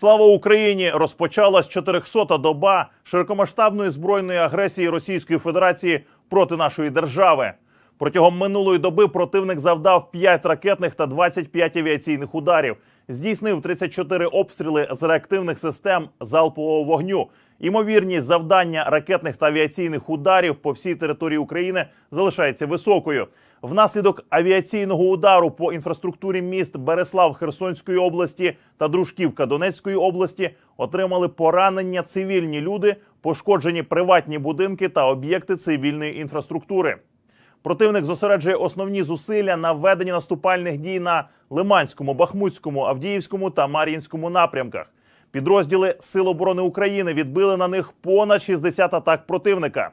Слава Україні! Розпочалась 400 доба широкомасштабної збройної агресії Російської Федерації проти нашої держави. Протягом минулої доби противник завдав 5 ракетних та 25 авіаційних ударів, здійснив 34 обстріли з реактивних систем залпового вогню. Імовірність завдання ракетних та авіаційних ударів по всій території України залишається високою. Внаслідок авіаційного удару по інфраструктурі міст Береслав Херсонської області та Дружківка Донецької області отримали поранення цивільні люди, пошкоджені приватні будинки та об'єкти цивільної інфраструктури. Противник зосереджує основні зусилля на веденні наступальних дій на Лиманському, Бахмутському, Авдіївському та Мар'їнському напрямках. Підрозділи Сил оборони України відбили на них понад 60 атак противника.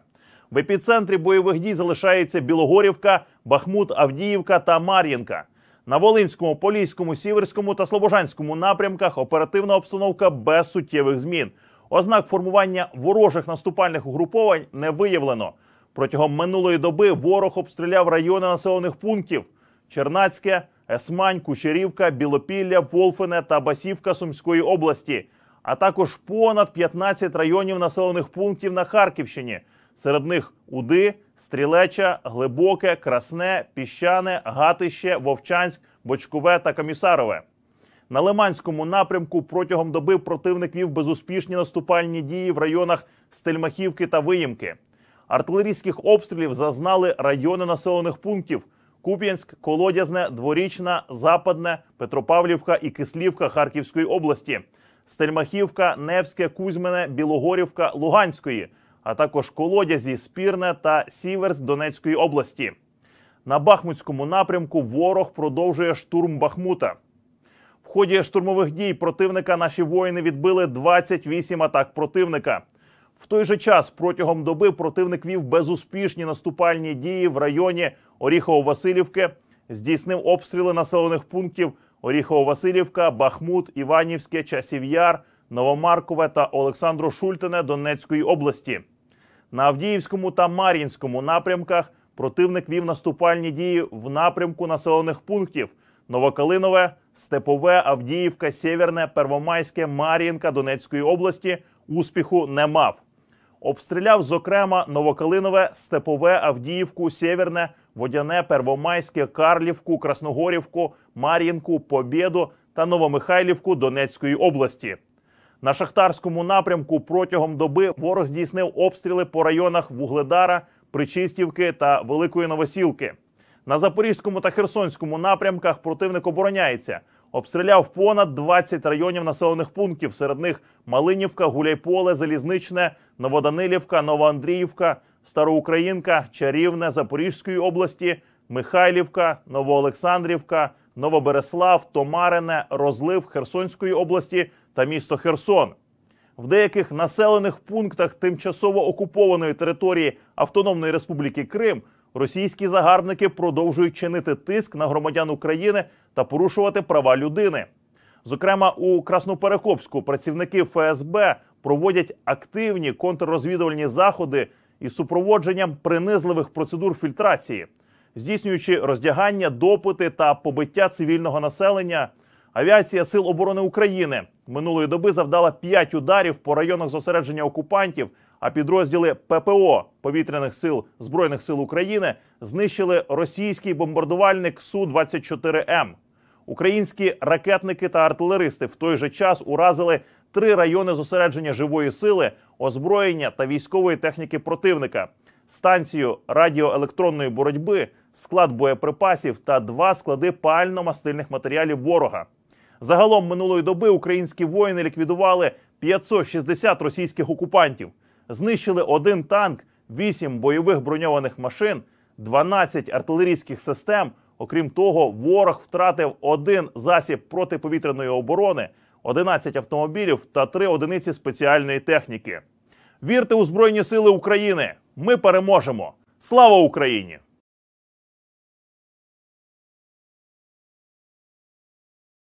В епіцентрі бойових дій залишається Білогорівка, Бахмут, Авдіївка та Мар'їнка. На Волинському, Поліському, Сіверському та Слобожанському напрямках оперативна обстановка без суттєвих змін. Ознак формування ворожих наступальних угруповань не виявлено. Протягом минулої доби ворог обстріляв райони населених пунктів: Чернацьке, Есмань, Кучерівка, Білопілля, Волфине та Басівка Сумської області, а також понад 15 районів населених пунктів на Харківщині. Серед них Уди, Стрілеча, Глибоке, Красне, Піщане, Гатище, Вовчанськ, Бочкове та Комісарове. На Лиманському напрямку протягом доби противник вів безуспішні наступальні дії в районах Стельмахівки та Виємки. Артилерійських обстрілів зазнали райони населених пунктів: Куп'янськ, Колодязне, Дворічна, Западне, Петропавлівка і Кислівка Харківської області, Стельмахівка, Невське, Кузьмине, Білогорівка, Луганської а також колодязі Спірне та Сіверс Донецької області. На Бахмутському напрямку ворог продовжує штурм Бахмута. В ході штурмових дій противника наші воїни відбили 28 атак противника. В той же час протягом доби противник вів безуспішні наступальні дії в районі Оріхово-Василівки, здійснив обстріли населених пунктів Оріхово-Василівка, Бахмут, Іванівське, Часів'яр, Новомаркове та Олександро Шультине Донецької області. На Авдіївському та Мар'їнському напрямках противник вів наступальні дії в напрямку населених пунктів: Новокалинове, Степове, Авдіївка, Сєвєрне, Первомайське, Мар'їнка Донецької області успіху не мав. Обстріляв, зокрема, Новокалинове, Степове, Авдіївку, Сєвєрне, Водяне, Первомайське, Карлівку, Красногорівку, Мар'їнку, Побєду та Новомихайлівку Донецької області. На шахтарському напрямку протягом доби ворог здійснив обстріли по районах Вугледара, Причистівки та Великої Новосілки. На Запорізькому та Херсонському напрямках противник обороняється. Обстріляв понад 20 районів населених пунктів. Серед них Малинівка, Гуляйполе, Залізничне, Новоданилівка, Новоандріївка, Староукраїнка, Чарівне Запорізької області, Михайлівка, Новоолександрівка, Новобереслав, Томарине, Розлив Херсонської області та місто Херсон. В деяких населених пунктах тимчасово окупованої території Автономної Республіки Крим російські загарбники продовжують чинити тиск на громадян України та порушувати права людини. Зокрема, у Красноперекопську працівники ФСБ проводять активні контррозвідувальні заходи із супроводженням принизливих процедур фільтрації, здійснюючи роздягання, допити та побиття цивільного населення. Авіація Сил оборони України минулої доби завдала 5 ударів по районах зосередження окупантів. А підрозділи ППО повітряних сил збройних сил України знищили російський бомбардувальник су 24 М. Українські ракетники та артилеристи в той же час уразили три райони зосередження живої сили, озброєння та військової техніки противника, станцію радіоелектронної боротьби, склад боєприпасів та два склади пально мастильних матеріалів ворога. Загалом минулої доби українські воїни ліквідували 560 російських окупантів, знищили один танк, 8 бойових броньованих машин, 12 артилерійських систем. Окрім того, ворог втратив один засіб протиповітряної оборони, 11 автомобілів та 3 одиниці спеціальної техніки. Вірте у Збройні Сили України! Ми переможемо! Слава Україні!